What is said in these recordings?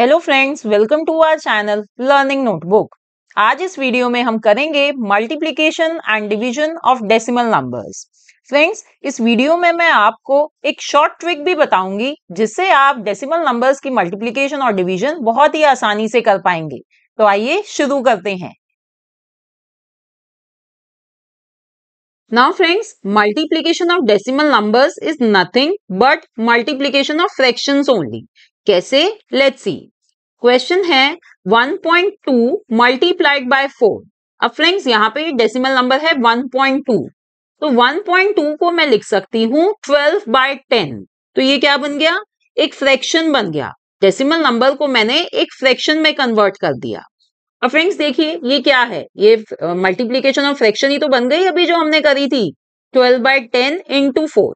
Hello friends welcome to our channel learning notebook आज इस video में हम करेंगे multiplication and division of decimal numbers friends इस वीडियो में मैं आपको एक शॉर्ट ट्रिक भी बताऊंगी जिससे आप डेसिमल नंबर्स की मल्टीप्लिकेशन और डिवीजन बहुत ही आसानी से कर पाएंगे तो आइए शुरू करते हैं now friends multiplication of decimal numbers is nothing but multiplication of fraction only कैसे लेट सी क्वेश्चन है 1.2 point two multiplied by four अब फ्रेंड्स यहाँ पे डेसिमल नंबर है 1.2 तो 1.2 को मैं लिख सकती हूँ 12 बाय टेन तो ये क्या बन गया एक फ्रैक्शन बन गया डेसिमल नंबर को मैंने एक फ्रैक्शन में कन्वर्ट कर दिया अब फ्रेंड्स देखिए ये क्या है ये मल्टीप्लीकेशन और फ्रैक्शन ही तो बन गई अभी जो हमने करी थी 12 बाय टेन इंटू फोर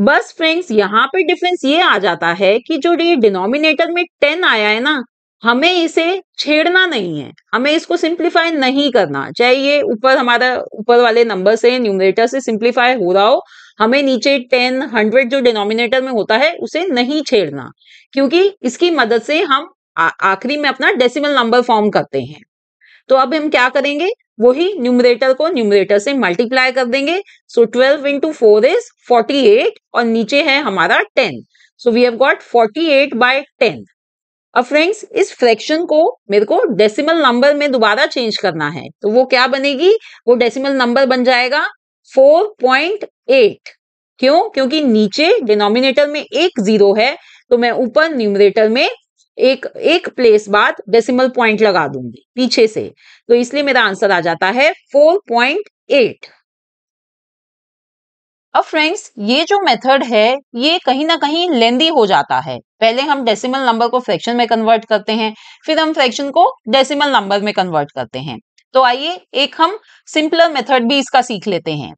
बस फ्रेंड्स यहाँ पे डिफरेंस ये आ जाता है कि जो ये डिनोमिनेटर में टेन आया है ना हमें इसे छेड़ना नहीं है हमें इसको सिंप्लीफाई नहीं करना चाहे ये ऊपर हमारा ऊपर वाले नंबर से न्यूमिनेटर से सिंप्लीफाई हो रहा हो हमें नीचे टेन हंड्रेड जो डिनोमिनेटर में होता है उसे नहीं छेड़ना क्योंकि इसकी मदद से हम आखिरी में अपना डेसिमल नंबर फॉर्म करते हैं तो अब हम क्या करेंगे वही न्यूमरेटर को न्यूमरेटर से मल्टीप्लाई कर देंगे so twelve into four is forty eight और नीचे है हमारा ten so we have got forty eight by ten अब फ्रेंड्स इस फ्रैक्शन को मेरे को डेसिमल नंबर में दोबारा चेंज करना है तो वो क्या बनेगी वो डेसिमल नंबर बन जाएगा फोर पॉइंट एट क्यों क्योंकि नीचे डिनोमिनेटर में एक जीरो है तो मैं ऊपर न्यूमरेटर में एक एक प्लेस बाद डेसिमल पॉइंट लगा दूंगी पीछे से तो इसलिए मेरा आंसर आ जाता है फोर पॉइंट एट अब फ्रेंड्स ये जो मेथड है ये कहीं ना कहीं लेंदी हो जाता है पहले हम डेसिमल नंबर को फ्रैक्शन में कन्वर्ट करते हैं फिर हम फ्रैक्शन को डेसिमल नंबर में कन्वर्ट करते हैं तो आइए एक हम सिंपलर मेथड भी इसका सीख लेते हैं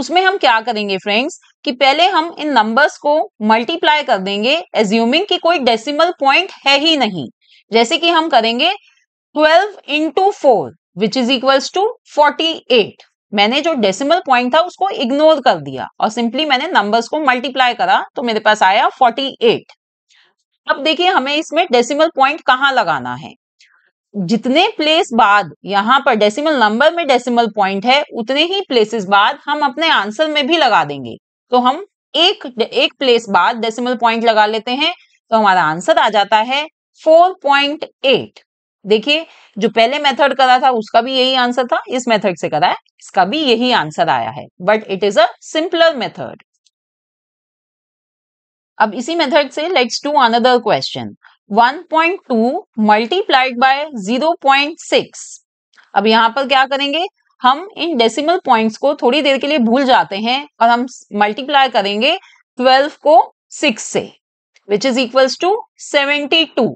उसमें हम क्या करेंगे फ्रेंड्स कि पहले हम इन नंबर्स को मल्टीप्लाई कर देंगे एज्यूमिंग कि कोई डेसिमल पॉइंट है ही नहीं जैसे कि हम करेंगे 12 into four which is equals to 48 मैंने जो डेसिमल पॉइंट था उसको इग्नोर कर दिया और सिंपली मैंने नंबर्स को मल्टीप्लाई करा तो मेरे पास आया 48 अब देखिए हमें इसमें डेसिमल पॉइंट कहाँ लगाना है जितने प्लेस बाद यहाँ पर डेसिमल नंबर में डेसिमल पॉइंट है उतने ही प्लेसेस बाद हम अपने आंसर में भी लगा देंगे तो हम एक एक प्लेस बाद डेसिमल पॉइंट लगा लेते हैं तो हमारा आंसर आ जाता है 4.8 देखिए जो पहले मेथड करा था उसका भी यही आंसर था इस मेथड से करा है इसका भी यही आंसर आया है but it is a simpler method अब इसी मेथड से let's do another question 1.2 multiplied by 0.6 अब यहां पर क्या करेंगे हम इन डेसिमल पॉइंट्स को थोड़ी देर के लिए भूल जाते हैं और हम मल्टीप्लाई करेंगे ट्वेल्व को सिक्स से which is equals to seventy two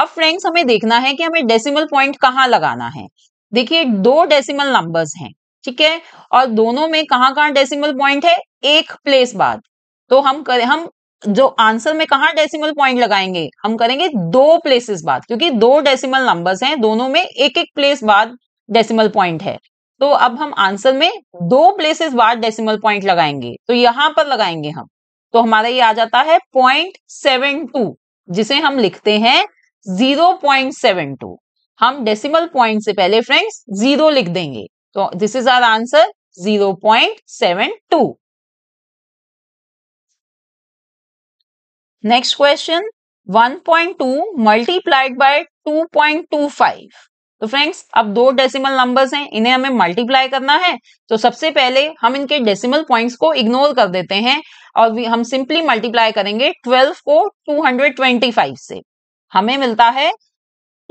अब फ्रेंड्स हमें देखना है कि हमें डेसिमल पॉइंट कहाँ लगाना है देखिए दो डेसिमल नंबर्स हैं ठीक है और दोनों में कहाँ कहाँ डेसिमल पॉइंट है एक प्लेस बाद तो हम करें हम जो आंसर में कहा डेसिमल पॉइंट लगाएंगे हम करेंगे दो प्लेसेस बाद क्योंकि दो डेसिमल नंबर्स हैं दोनों में एक एक प्लेस बाद डेसिमल पॉइंट है तो अब हम आंसर में दो प्लेसेस बाद डेसिमल पॉइंट लगाएंगे तो यहां पर लगाएंगे हम तो हमारा ये आ जाता है पॉइंट सेवन टू जिसे हम लिखते हैं जीरो पॉइंट सेवन टू हम डेसिमल पॉइंट से पहले फ्रेंड्स जीरो लिख देंगे तो this is our answer zero point seven two next question one point two multiplied by two two point five तो फ्रेंड्स अब दो डेसिमल नंबर्स हैं इन्हें हमें मल्टीप्लाई करना है तो सबसे पहले हम इनके डेसिमल पॉइंट्स को इग्नोर कर देते हैं और हम सिंपली मल्टीप्लाई करेंगे 12 को 225 से हमें मिलता है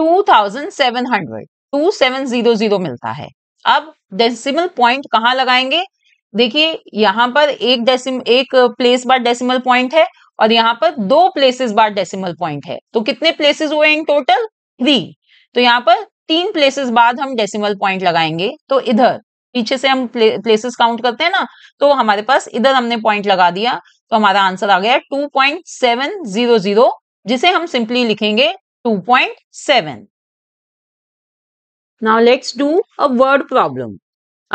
2700 2700 मिलता है अब डेसिमल पॉइंट कहाँ लगाएंगे देखिए यहाँ पर एक डेसिम एक प्लेस बार डेसिमल पॉइंट है और यहाँ पर दो प्लेसेस बार डेसिमल पॉइंट है तो कितने प्लेसेस हुए इन टोटल थ्री तो यहाँ पर तीन प्लेसेस बाद हम डेसिमल पॉइंट लगाएंगे तो इधर पीछे से हम प्लेसेस काउंट करते हैं ना तो हमारे पास इधर हमने पॉइंट लगा दिया तो हमारा आंसर आ गया two point seven zero zero जिसे हम सिंपली लिखेंगे two point seven now let's do a word problem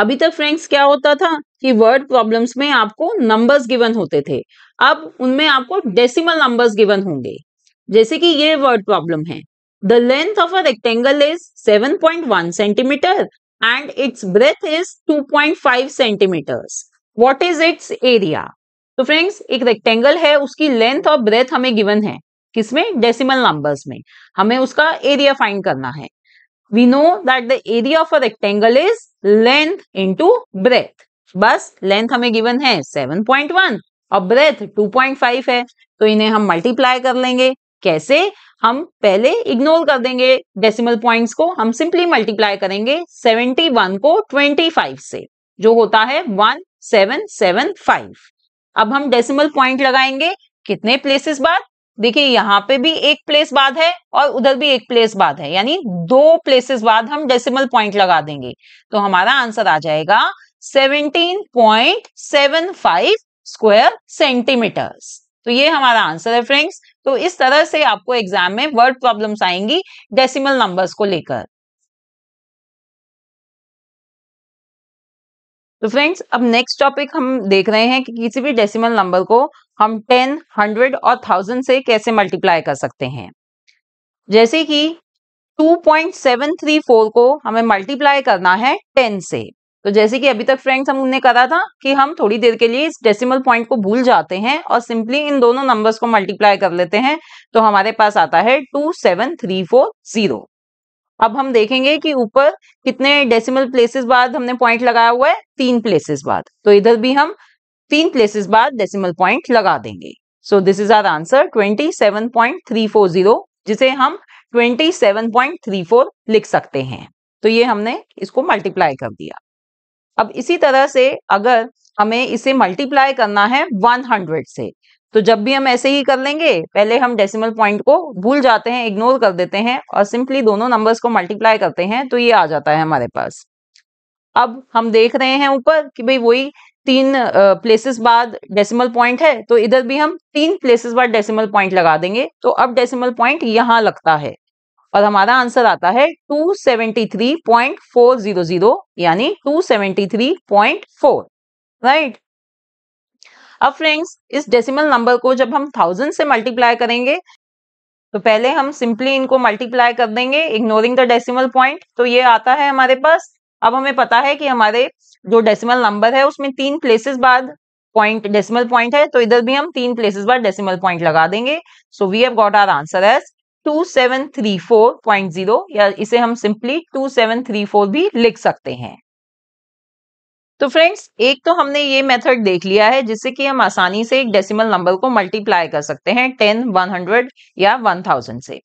अभी तक फ्रेंड्स क्या होता था कि वर्ड प्रॉब्लम्स में आपको नंबर्स गिवन होते थे अब उनमें आपको डेसिमल नंबर्स गिवन होंगे जैसे कि ये वर्ड प्रॉब्लम है The length of a rectangle is 7.1 centimeter and its breadth is 2.5 centimeters. What is its area? तो so फ्रेंड्स एक रेक्टेंगल है उसकी लेंथ और ब्रेथ हमें गिवन है किसमें डेसिमल नंबर्स में हमें उसका एरिया फाइंड करना है we know that the area of a rectangle is length into breadth बस लेंथ हमें गिवन है 7.1 और ब्रेथ 2.5 है तो इन्हें हम मल्टीप्लाई कर लेंगे कैसे हम पहले इग्नोर कर देंगे डेसिमल पॉइंट्स को हम सिंपली मल्टीप्लाई करेंगे 71 को 25 से जो होता है 1775 अब हम डेसिमल पॉइंट लगाएंगे कितने प्लेसेस बाद देखिए यहाँ पे भी एक प्लेस बाद है और उधर भी एक प्लेस बाद है यानी दो प्लेसेस बाद हम डेसिमल पॉइंट लगा देंगे तो हमारा आंसर आ जाएगा 17.75 स्क्वायर सेंटीमीटर्स तो ये हमारा आंसर है फ्रेंड्स तो इस तरह से आपको एग्जाम में वर्ड प्रॉब्लम्स आएंगी डेसिमल नंबर्स को लेकर तो फ्रेंड्स अब नेक्स्ट टॉपिक हम देख रहे हैं कि किसी भी डेसिमल नंबर को हम टेन हंड्रेड और थाउजेंड से कैसे मल्टीप्लाई कर सकते हैं जैसे कि 2.734 को हमें मल्टीप्लाई करना है 10 से तो जैसे कि अभी तक फ्रेंड्स हमने करा था कि हम थोड़ी देर के लिए इस डेसिमल पॉइंट को भूल जाते हैं और सिंपली इन दोनों नंबर्स को मल्टीप्लाई कर लेते हैं तो हमारे पास आता है two seven three four zero अब हम देखेंगे कि ऊपर कितने डेसिमल प्लेसेस बाद हमने पॉइंट लगाया हुआ है तीन प्लेसेस बाद तो इधर भी हम तीन प्लेसेस बाद डेसिमल पॉइंट लगा देंगे so this is our answer zero जिसे हम 27.34 लिख सकते हैं तो ये हमने इसको मल्टीप्लाई कर दिया अब इसी तरह से अगर हमें इसे मल्टीप्लाई करना है 100 से तो जब भी हम ऐसे ही कर लेंगे पहले हम डेसिमल पॉइंट को भूल जाते हैं इग्नोर कर देते हैं और सिंपली दोनों नंबर्स को मल्टीप्लाई करते हैं तो ये आ जाता है हमारे पास अब हम देख रहे हैं ऊपर कि भाई वही तीन प्लेसेस बाद डेसिमल पॉइंट है तो इधर भी हम तीन प्लेसेस बाद डेसिमल पॉइंट लगा देंगे तो अब डेसिमल पॉइंट यहाँ लगता है और हमारा आंसर आता है 273.400 यानी 273.4 राइट अब फ्रेंड्स इस डेसिमल नंबर को जब हम थाउजेंड से मल्टीप्लाई करेंगे तो पहले हम सिंपली इनको मल्टीप्लाई कर देंगे इग्नोरिंग द डेसिमल पॉइंट तो ये आता है हमारे पास अब हमें पता है कि हमारे जो डेसिमल नंबर है उसमें तीन प्लेसेस बाद पॉइंट डेसिमल पॉइंट है तो इधर भी हम तीन प्लेसेस बाद डेसिमल पॉइंट लगा देंगे so we have got our answer as 2734.0 या इसे हम सिंपली 2734 भी लिख सकते हैं तो फ्रेंड्स एक तो हमने ये मेथड देख लिया है जिससे कि हम आसानी से एक डेसिमल नंबर को मल्टीप्लाई कर सकते हैं टेन वन हंड्रेड या वन थाउजेंड से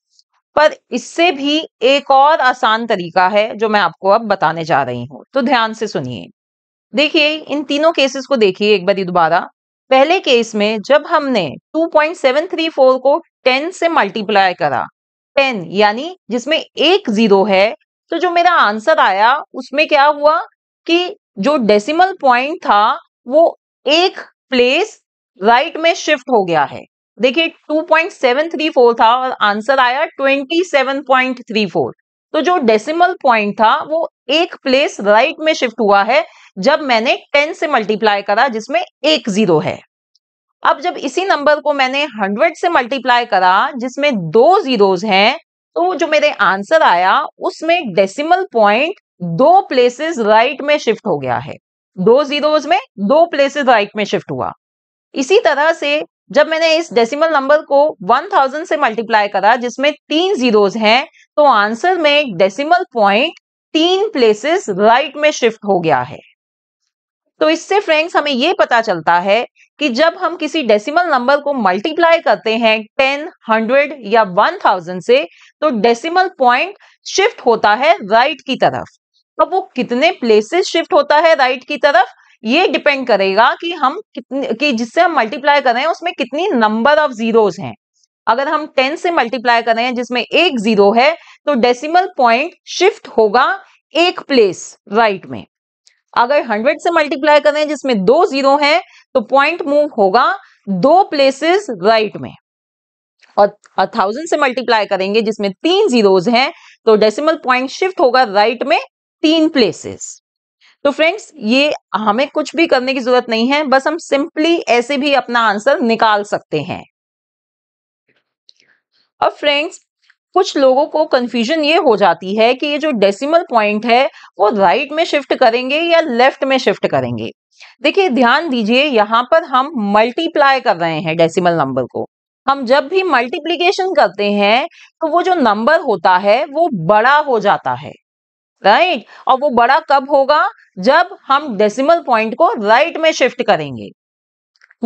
पर इससे भी एक और आसान तरीका है जो मैं आपको अब बताने जा रही हूँ तो ध्यान से सुनिए देखिए इन तीनों केसेस को देखिए एक बार दोबारा पहले केस में जब हमने 2.734 को टेन से मल्टीप्लाई करा टेन यानी जिसमें एक जीरो है तो जो मेरा आंसर आया उसमें क्या हुआ कि जो डेसिमल पॉइंट था वो एक प्लेस राइट में शिफ्ट हो गया है देखिए 2.734 था और आंसर आया 27.34 तो जो डेसिमल पॉइंट था वो एक प्लेस राइट में शिफ्ट हुआ है जब मैंने 10 से मल्टीप्लाई करा जिसमें एक जीरो है अब जब इसी नंबर को मैंने हंड्रेड से मल्टीप्लाई करा जिसमें दो जीरोज हैं तो जो मेरे आंसर आया उसमें डेसिमल पॉइंट दो प्लेसेस राइट में शिफ्ट हो गया है दो जीरोज में दो प्लेसेस राइट में शिफ्ट हुआ इसी तरह से जब मैंने इस डेसिमल नंबर को 1000 से मल्टीप्लाई करा जिसमें तीन जीरोज हैं तो आंसर में डेसिमल पॉइंट तीन प्लेसेस राइट में शिफ्ट हो गया है तो इससे फ्रेंड्स हमें ये पता चलता है कि जब हम किसी डेसिमल नंबर को मल्टीप्लाई करते हैं टेन हंड्रेड या वन थाउजेंड से तो डेसिमल पॉइंट शिफ्ट होता है राइट right की तरफ अब तो वो कितने प्लेसेस शिफ्ट होता है राइट right की तरफ ये डिपेंड करेगा कि हम कितने कि जिससे हम मल्टीप्लाई कर रहे हैं उसमें कितनी नंबर ऑफ जीरोज हैं अगर हम टेन से मल्टीप्लाई कर रहे हैं जिसमें एक जीरो है तो डेसिमल पॉइंट शिफ्ट होगा एक प्लेस राइट right में अगर हंड्रेड से मल्टीप्लाई करें जिसमें दो जीरो हैं तो पॉइंट मूव होगा दो प्लेसेस राइट में और थाउजेंड से मल्टीप्लाई करेंगे जिसमें तीन जीरोज हैं तो डेसिमल पॉइंट शिफ्ट होगा राइट में तीन प्लेसेस तो फ्रेंड्स ये हमें कुछ भी करने की जरूरत नहीं है बस हम सिंपली ऐसे भी अपना आंसर निकाल सकते हैं अब फ्रेंड्स कुछ लोगों को कंफ्यूजन ये हो जाती है कि ये जो डेसिमल पॉइंट है वो राइट right में शिफ्ट करेंगे या लेफ्ट में शिफ्ट करेंगे देखिए ध्यान दीजिए यहां पर हम मल्टीप्लाई कर रहे हैं डेसिमल नंबर को हम जब भी मल्टीप्लीकेशन करते हैं तो वो जो नंबर होता है वो बड़ा हो जाता है राइट right? और वो बड़ा कब होगा जब हम डेसिमल पॉइंट को राइट right में शिफ्ट करेंगे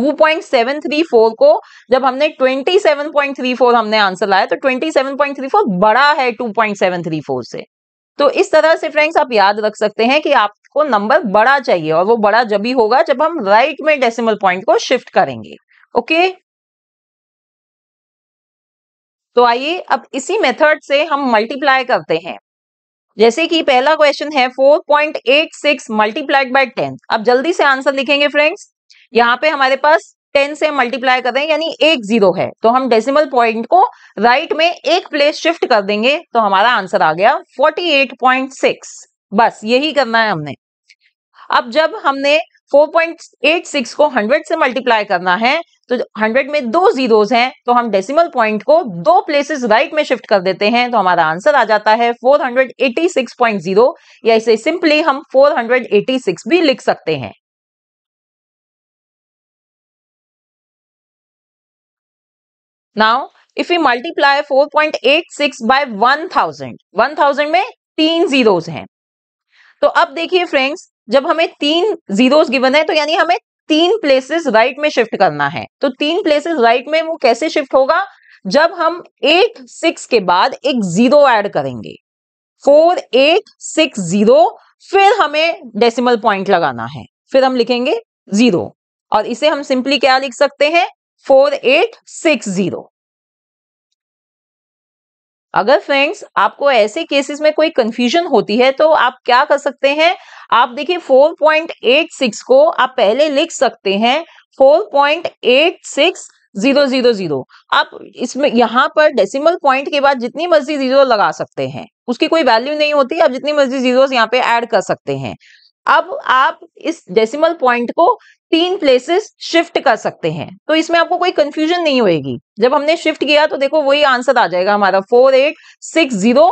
2.734 को जब हमने 27.34 हमने आंसर लाया तो 27.34 बड़ा है 2.734 से तो इस तरह से फ्रेंड्स आप याद रख सकते हैं कि आपको नंबर बड़ा चाहिए और वो बड़ा जब ही होगा जब हम राइट में डेसिमल पॉइंट को शिफ्ट करेंगे ओके तो आइए अब इसी मेथड से हम मल्टीप्लाई करते हैं जैसे कि पहला क्वेश्चन है 4.86 point eight six multiplied by ten अब जल्दी से आंसर लिखेंगे फ्रेंड्स यहाँ पे हमारे पास टेन से मल्टीप्लाई कर रहे हैं यानी एक जीरो है तो हम डेसिमल पॉइंट को राइट में एक प्लेस शिफ्ट कर देंगे तो हमारा आंसर आ गया फोर्टी एट पॉइंट सिक्स बस यही करना है हमने अब जब हमने फोर पॉइंट एट सिक्स को हंड्रेड से मल्टीप्लाई करना है तो हंड्रेड में दो जीरोस हैं तो हम डेसिमल पॉइंट को दो प्लेसेस राइट में शिफ्ट कर देते हैं तो हमारा आंसर आ जाता है four hundred eighty six point zero या इसे सिंपली हम फोर हंड्रेड एटी सिक्स भी लिख सकते हैं now if you multiply six by one thousand में तीन जीरोस हैं तो अब देखिए फ्रेंड्स जब हमें तीन जीरो गिवन है तो यानी हमें तीन प्लेसेस राइट में शिफ्ट करना है तो तीन प्लेसेस राइट में वो कैसे शिफ्ट होगा जब हम एट सिक्स के बाद एक जीरो ऐड करेंगे फोर एट सिक्स जीरो फिर हमें डेसिमल पॉइंट लगाना है फिर हम लिखेंगे जीरो और इसे हम सिंपली क्या लिख सकते हैं फोर एट सिक्स जीरो अगर फ्रेंड्स आपको ऐसे केसेस में कोई कंफ्यूजन होती है तो आप क्या कर सकते हैं आप देखिए 4.86 को आप पहले लिख सकते हैं 4.86000 आप इसमें यहाँ पर डेसिमल पॉइंट के बाद जितनी मर्जी जीरो लगा सकते हैं उसकी कोई वैल्यू नहीं होती आप जितनी मर्जी जीरो यहाँ पे ऐड कर सकते हैं अब आप इस डेसिमल पॉइंट को तीन प्लेसेस शिफ्ट कर सकते हैं तो इसमें आपको कोई कंफ्यूजन नहीं होगी जब हमने शिफ्ट किया तो देखो वही आंसर आ जाएगा हमारा four eight six zero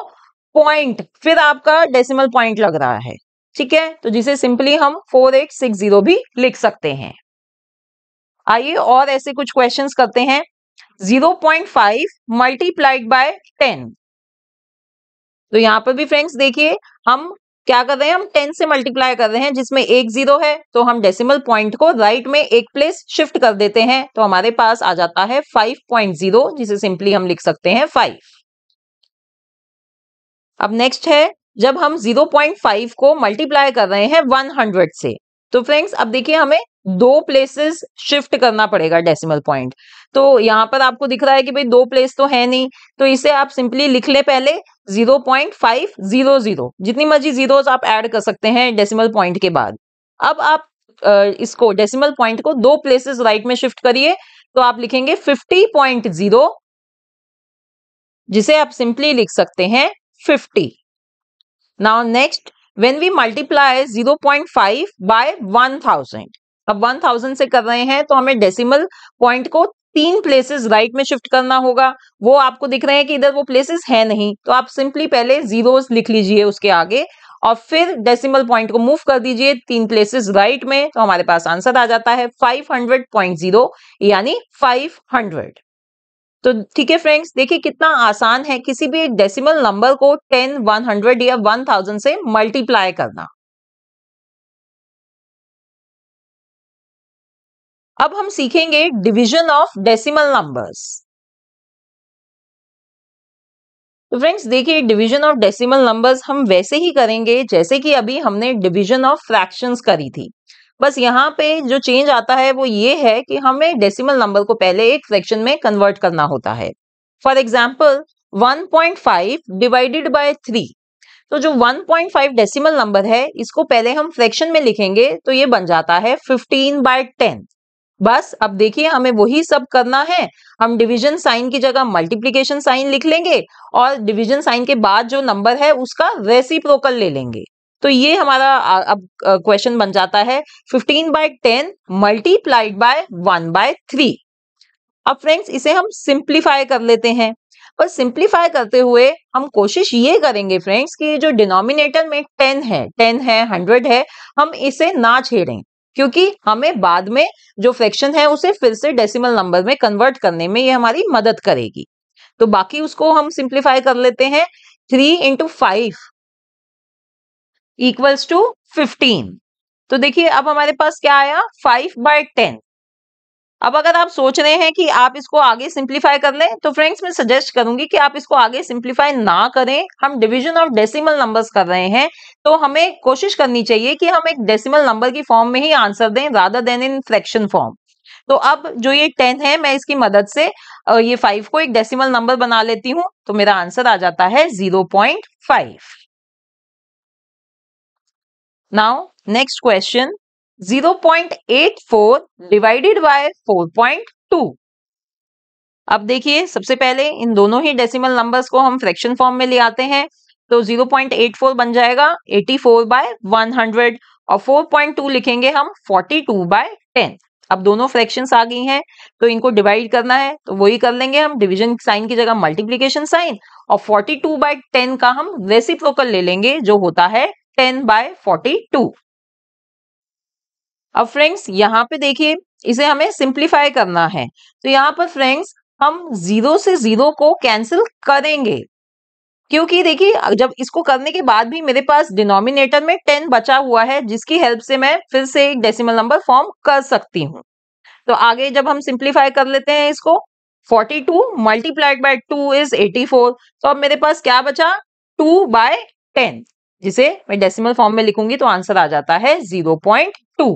point फिर आपका डेसिमल पॉइंट लग रहा है ठीक है तो जिसे सिंपली हम फोर एट सिक्स जीरो भी लिख सकते हैं आइए और ऐसे कुछ क्वेश्चन करते हैं zero point five multiplied by ten तो यहाँ पर भी फ्रेंड्स देखिए हम क्या कर रहे हैं हम टेन से मल्टीप्लाई कर रहे हैं जिसमें एक जीरो है तो हम डेसिमल पॉइंट को राइट right में एक प्लेस शिफ्ट कर देते हैं तो हमारे पास आ जाता है फाइव पॉइंट जीरो जिसे सिंपली हम लिख सकते हैं फाइव अब नेक्स्ट है जब हम जीरो पॉइंट फाइव को मल्टीप्लाई कर रहे हैं वन हंड्रेड से तो फ्रेंड्स अब देखिए हमें दो प्लेसेस शिफ्ट करना पड़ेगा डेसिमल पॉइंट तो यहाँ पर आपको दिख रहा है कि भाई दो प्लेस तो है नहीं तो इसे आप सिंपली लिख ले पहले zero point five zero zero जितनी मर्जी जीरोस आप ऐड कर सकते हैं डेसिमल पॉइंट के बाद अब आप इसको डेसिमल पॉइंट को दो प्लेसेस राइट में शिफ्ट करिए तो आप लिखेंगे फिफ्टी पॉइंट जीरो जिसे आप सिंपली लिख सकते हैं fifty now next when we multiply zero point five by one thousand अब वन थाउजेंड से कर रहे हैं तो हमें डेसिमल पॉइंट को तीन प्लेसेस राइट में शिफ्ट करना होगा वो आपको दिख रहे हैं कि इधर वो प्लेसेस है नहीं तो आप सिंपली पहले जीरोस लिख लीजिए उसके आगे और फिर डेसिमल पॉइंट को मूव कर दीजिए तीन प्लेसेस राइट में तो हमारे पास आंसर आ जाता है 500.0 यानी 500 तो ठीक है फ्रेंड्स देखिए कितना आसान है किसी भी एक डेसिमल नंबर को टेन वन हंड्रेड या वन थाउजेंड से मल्टीप्लाई करना अब हम सीखेंगे डिवीजन ऑफ डेसिमल नंबर्स तो फ्रेंड्स देखिए डिवीजन ऑफ डेसिमल नंबर्स हम वैसे ही करेंगे जैसे कि अभी हमने डिवीजन ऑफ फ्रैक्शंस करी थी बस यहाँ पे जो चेंज आता है वो ये है कि हमें डेसिमल नंबर को पहले एक फ्रैक्शन में कन्वर्ट करना होता है for example 1.5 divided by three तो जो 1.5 डेसिमल नंबर है इसको पहले हम फ्रैक्शन में लिखेंगे तो ये बन जाता है 15 बाय 10 बस अब देखिए हमें वही सब करना है हम डिवीजन साइन की जगह मल्टीप्लीकेशन साइन लिख लेंगे और डिवीजन साइन के बाद जो नंबर है उसका रेसिप्रोकल ले लेंगे तो ये हमारा अब क्वेश्चन बन जाता है fifteen by ten multiplied by one by three अब फ्रेंड्स इसे हम सिंप्लीफाई कर लेते हैं पर सिंप्लीफाई करते हुए हम कोशिश ये करेंगे फ्रेंड्स कि जो डिनोमिनेटर में टेन है टेन है हंड्रेड है हम इसे ना छेड़ें क्योंकि हमें बाद में जो फ्रैक्शन है उसे फिर से डेसिमल नंबर में कन्वर्ट करने में ये हमारी मदद करेगी तो बाकी उसको हम सिंप्लीफाई कर लेते हैं three into five equals to fifteen तो देखिए अब हमारे पास क्या आया फाइव बाय टेन अब अगर आप सोच रहे हैं कि आप इसको आगे सिंप्लीफाई कर लें तो फ्रेंड्स मैं सजेस्ट करूंगी कि आप इसको आगे सिंप्लीफाई ना करें हम डिवीजन ऑफ डेसिमल नंबर्स कर रहे हैं तो हमें कोशिश करनी चाहिए कि हम एक डेसिमल नंबर की फॉर्म में ही आंसर दें rather than in fraction form तो अब जो ये टेन है मैं इसकी मदद से ये फाइव को एक डेसिमल नंबर बना लेती हूँ तो मेरा आंसर आ जाता है zero point five Now, next question. 0.84 divided by 4.2 अब देखिए सबसे पहले इन दोनों ही डेसिमल नंबर्स को हम फ्रैक्शन फॉर्म में ले आते हैं तो 0.84 बन जाएगा 84 बाय हंड्रेड और 4.2 लिखेंगे हम 42 बाय टेन अब दोनों फ्रैक्शंस आ गई हैं तो इनको डिवाइड करना है तो वही कर लेंगे हम डिवीजन साइन की जगह मल्टीप्लीकेशन साइन और 42 बाय टेन का हम रेसिप्रोकल ले लेंगे जो होता है टेन बाय फोर्टी टू अब फ्रेंड्स यहाँ पे देखिए इसे हमें सिंप्लीफाई करना है तो यहाँ पर फ्रेंड्स हम जीरो से जीरो को कैंसिल करेंगे क्योंकि देखिए जब इसको करने के बाद भी मेरे पास डिनोमिनेटर में टेन बचा हुआ है जिसकी हेल्प से मैं फिर से एक डेसिमल नंबर फॉर्म कर सकती हूँ तो आगे जब हम सिंप्लीफाई कर लेते हैं इसको forty two multiplied by two is eighty four तो अब मेरे पास क्या बचा टू बाय टेन जिसे मैं डेसिमल फॉर्म में लिखूंगी तो आंसर आ जाता है जीरो पॉइंट टू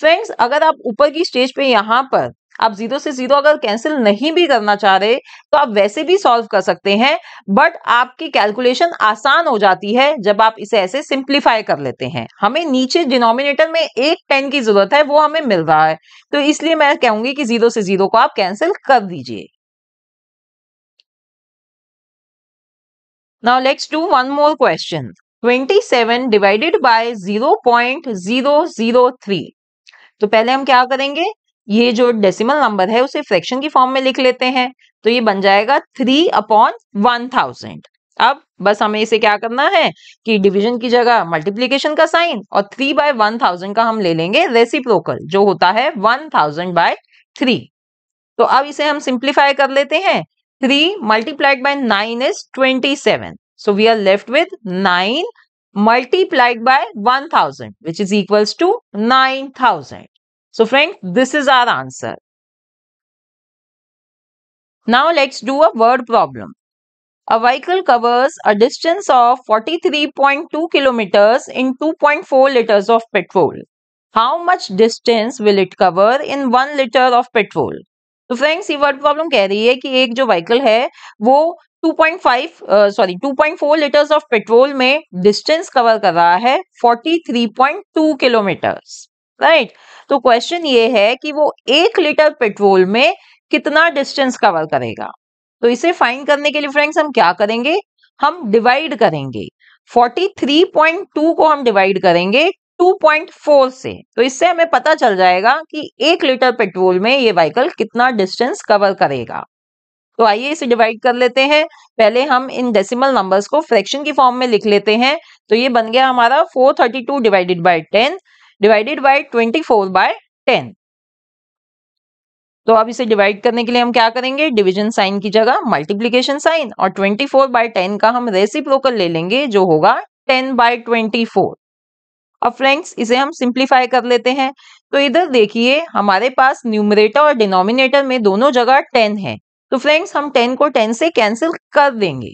फ्रेंड्स अगर आप ऊपर की स्टेज पे यहाँ पर आप जीरो से जीरो अगर कैंसिल नहीं भी करना चाह रहे तो आप वैसे भी सॉल्व कर सकते हैं बट आपकी कैलकुलेशन आसान हो जाती है जब आप इसे ऐसे सिंप्लीफाई कर लेते हैं हमें नीचे डिनोमिनेटर में एक टेन की जरूरत है वो हमें मिल रहा है तो इसलिए मैं कहूंगी कि जीरो से जीरो को आप कैंसिल कर दीजिए now let's do one more question 27 divided by 0.003 तो पहले हम क्या करेंगे ये जो डेसिमल नंबर है उसे फ्रैक्शन की फॉर्म में लिख लेते हैं तो ये बन जाएगा थ्री अपॉन वन थाउजेंड अब बस हमें इसे क्या करना है कि डिवीजन की जगह मल्टीप्लीकेशन का साइन और थ्री बाय वन थाउजेंड का हम ले लेंगे रेसिप्रोकल जो होता है वन थाउजेंड बाय थ्री तो अब इसे हम सिंप्लीफाई कर लेते हैं three multiplied by nine is twenty seven So we are left with 9 multiplied by 1000 which is equals to 9000. So friends, this is our answer. Now let's do a word problem. A vehicle covers a distance of 43.2 kilometers in 2.4 liters of petrol. How much distance will it cover in 1 liter of petrol? So friends ये word problem. कह रही है कि एक जो है वो 2.5 sorry uh, 2.4 litres of petrol में डिस्टेंस कवर कर रहा है 43.2 किलोमीटर राइट तो क्वेश्चन ये है कि वो एक लीटर पेट्रोल में कितना डिस्टेंस कवर करेगा तो इसे फाइंड करने के लिए फ्रेंड्स हम क्या करेंगे हम डिवाइड करेंगे 43.2 को हम डिवाइड करेंगे 2.4 से तो इससे हमें पता चल जाएगा कि एक लीटर पेट्रोल में ये व्हीकल कितना डिस्टेंस कवर करेगा तो आइए इसे डिवाइड कर लेते हैं पहले हम इन डेसिमल नंबर्स को फ्रैक्शन की फॉर्म में लिख लेते हैं तो ये बन गया हमारा 432 divided by 10 divided by 24 by 10 तो अब इसे डिवाइड करने के लिए हम क्या करेंगे डिवीजन साइन की जगह मल्टीप्लीकेशन साइन और 24 बाय 10 का हम रेसिप्रोकल ले लेंगे जो होगा 10 बाय 24 अब फ्रेंड्स इसे हम सिंप्लीफाई कर लेते हैं तो इधर देखिए हमारे पास न्यूमरेटर और डिनोमिनेटर में दोनों जगह 10 है तो फ्रेंड्स हम टेन को टेन से कैंसिल कर देंगे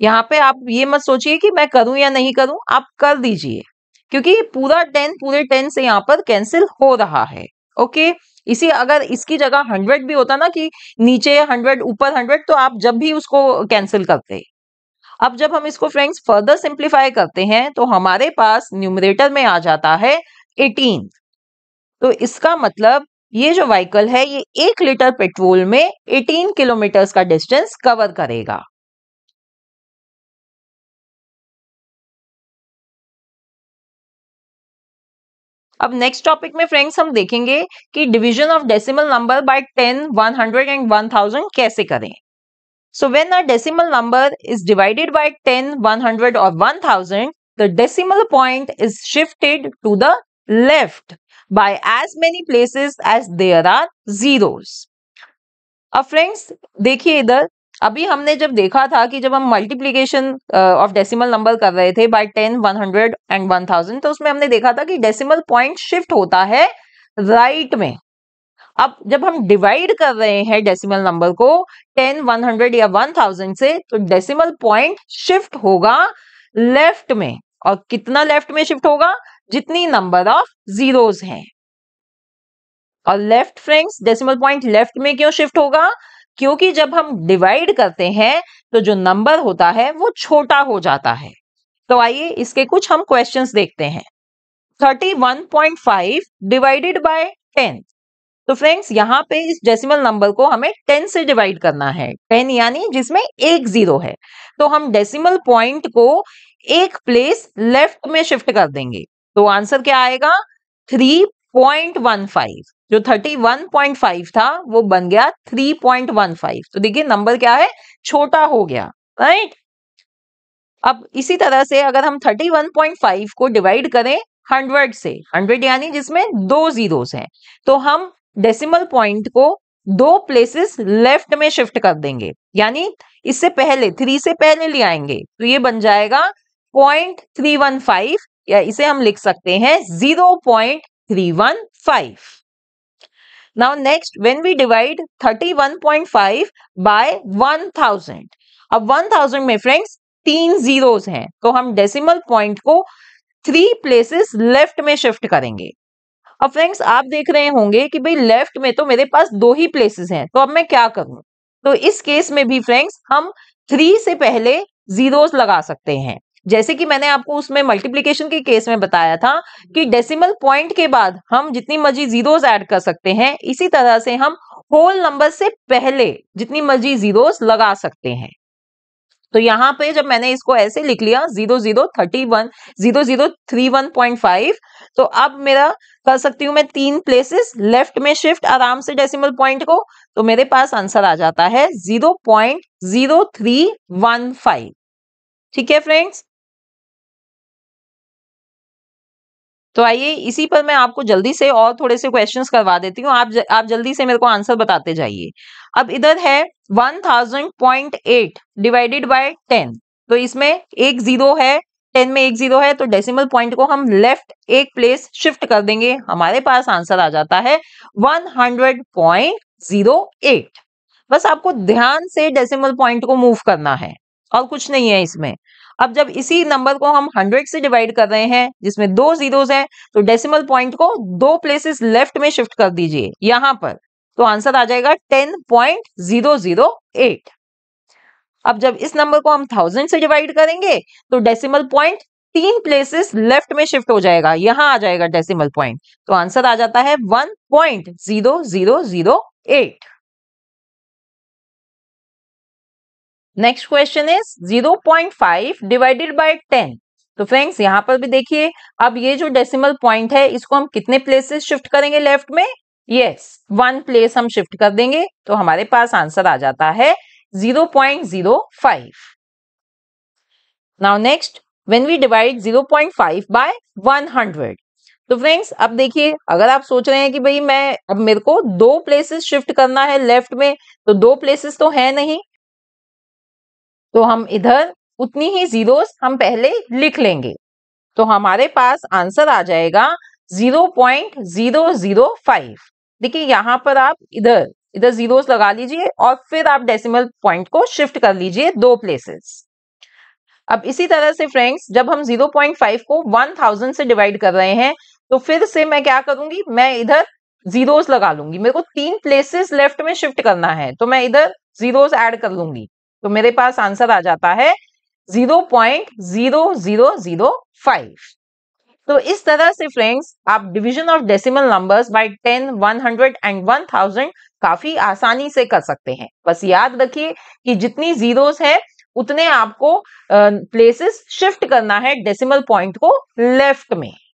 यहाँ पे आप ये मत सोचिए कि मैं करूं या नहीं करूं आप कर दीजिए क्योंकि पूरा टेन पूरे टेन से यहाँ पर कैंसिल हो रहा है ओके इसी अगर इसकी जगह हंड्रेड भी होता ना कि नीचे हंड्रेड ऊपर हंड्रेड तो आप जब भी उसको कैंसिल करते अब जब हम इसको फ्रेंड्स फर्दर सिंप्लीफाई करते हैं तो हमारे पास न्यूमरेटर में आ जाता है एटीन तो इसका मतलब ये जो व्हीकल है ये एक लीटर पेट्रोल में 18 किलोमीटर का डिस्टेंस कवर करेगा अब नेक्स्ट टॉपिक में फ्रेंड्स हम देखेंगे कि division of decimal number by 10, 100 and 1000 कैसे करें so when a decimal number is divided by 10, 100 और 1000, the decimal point is shifted to the left by as many places as there are zeros. अब uh, friends देखिए इधर अभी हमने जब देखा था कि जब हम मल्टीप्लीकेशन ऑफ डेसिमल नंबर कर रहे थे by ten one hundred and one thousand तो उसमें हमने देखा था कि डेसिमल पॉइंट शिफ्ट होता है राइट right में अब जब हम डिवाइड कर रहे हैं डेसिमल नंबर को टेन वन हंड्रेड या वन थाउजेंड से तो डेसिमल पॉइंट शिफ्ट होगा लेफ्ट में और कितना लेफ्ट में शिफ्ट होगा जितनी नंबर ऑफ जीरोज हैं और left friends decimal point left में क्यों शिफ्ट होगा क्योंकि जब हम डिवाइड करते हैं तो जो नंबर होता है वो छोटा हो जाता है तो आइए इसके कुछ हम क्वेश्चन देखते हैं 31.5 डिवाइडेड बाय 10 तो फ्रेंड्स यहाँ पे इस डेसिमल नंबर को हमें 10 से डिवाइड करना है 10 यानी जिसमें एक जीरो है तो हम डेसिमल पॉइंट को एक प्लेस लेफ्ट में शिफ्ट कर देंगे तो आंसर क्या आएगा 3.15 जो 31.5 था वो बन गया 3.15 तो देखिए नंबर क्या है छोटा हो गया राइट अब इसी तरह से अगर हम 31.5 को डिवाइड करें हंड्रेड से हंड्रेड यानी जिसमें दो जीरोस हैं तो हम डेसिमल पॉइंट को दो प्लेसेस लेफ्ट में शिफ्ट कर देंगे यानी इससे पहले थ्री से पहले ले आएंगे तो ये बन जाएगा पॉइंट थ्री वन फाइव या इसे हम लिख सकते हैं zero point three one five now next when we divide thirty one point five by one thousand अब वन थाउजेंड में फ्रेंड्स तीन जीरोस हैं तो हम डेसिमल पॉइंट को थ्री प्लेसेस लेफ्ट में शिफ्ट करेंगे अब फ्रेंड्स आप देख रहे होंगे कि भाई लेफ्ट में तो मेरे पास दो ही प्लेसेस हैं तो अब मैं क्या करूं तो इस केस में भी फ्रेंड्स हम थ्री से पहले जीरोस लगा सकते हैं जैसे कि मैंने आपको उसमें मल्टीप्लीकेशन के केस में बताया था कि डेसिमल पॉइंट के बाद हम जितनी मर्जी जीरोज ऐड कर सकते हैं इसी तरह से हम होल नंबर से पहले जितनी मर्जी जीरोज लगा सकते हैं तो यहाँ पे जब मैंने इसको ऐसे लिख लिया zero zero thirty one zero zero three one point five तो अब मेरा कर सकती हूँ मैं तीन प्लेसेस लेफ्ट में शिफ्ट आराम से डेसिमल पॉइंट को तो मेरे पास आंसर आ जाता है zero point zero three one five ठीक है फ्रेंड्स तो आइए इसी पर मैं आपको जल्दी से और थोड़े से क्वेश्चंस करवा देती हूँ आप ज, आप जल्दी से मेरे को आंसर बताते जाइए अब इधर है 1000.8 डिवाइडेड बाय 10 तो इसमें एक जीरो है टेन में एक जीरो है तो डेसिमल पॉइंट को हम लेफ्ट एक प्लेस शिफ्ट कर देंगे हमारे पास आंसर आ जाता है एट बस आपको ध्यान से डेसिमल पॉइंट को मूव करना है और कुछ नहीं है इसमें अब जब इसी नंबर को हम हंड्रेड से डिवाइड कर रहे हैं जिसमें दो जीरोस हैं तो डेसिमल पॉइंट को दो प्लेसेस लेफ्ट में शिफ्ट कर दीजिए यहां पर तो आंसर आ जाएगा ten point zero zero eight अब जब इस नंबर को हम थाउजेंड से डिवाइड करेंगे तो डेसिमल पॉइंट तीन प्लेसेस लेफ्ट में शिफ्ट हो जाएगा यहां आ जाएगा डेसिमल पॉइंट तो आंसर आ जाता है one point zero zero zero eight next question is zero point five divided by ten तो फ्रेंड्स यहाँ पर भी देखिए अब ये जो डेसिमल पॉइंट है इसको हम कितने प्लेसेस शिफ्ट करेंगे लेफ्ट में यस वन प्लेस हम शिफ्ट कर देंगे तो हमारे पास आंसर आ जाता है zero zero point five now next when we divide zero point five by hundred तो फ्रेंड्स अब देखिए अगर आप सोच रहे हैं कि भाई मैं अब मेरे को दो प्लेसेस शिफ्ट करना है लेफ्ट में तो दो प्लेसेस तो है नहीं तो हम इधर उतनी ही जीरोस हम पहले लिख लेंगे तो हमारे पास आंसर आ जाएगा zero point zero zero five देखिए यहां पर आप इधर इधर जीरोस लगा लीजिए और फिर आप डेसिमल पॉइंट को शिफ्ट कर लीजिए दो प्लेसेस अब इसी तरह से फ्रेंड्स जब हम 0.5 को 1000 से डिवाइड कर रहे हैं तो फिर से मैं क्या करूंगी मैं इधर जीरोस लगा लूंगी मेरे को तीन प्लेसेस लेफ्ट में शिफ्ट करना है तो मैं इधर जीरोस ऐड कर लूंगी तो मेरे पास आंसर आ जाता है zero point zero zero zero five तो इस तरह से फ्रेंड्स आप division of decimal numbers by ten one hundred and one thousand काफी आसानी से कर सकते हैं बस याद रखिए कि जितनी जीरोस है उतने आपको प्लेसेस शिफ्ट करना है डेसिमल पॉइंट को लेफ्ट में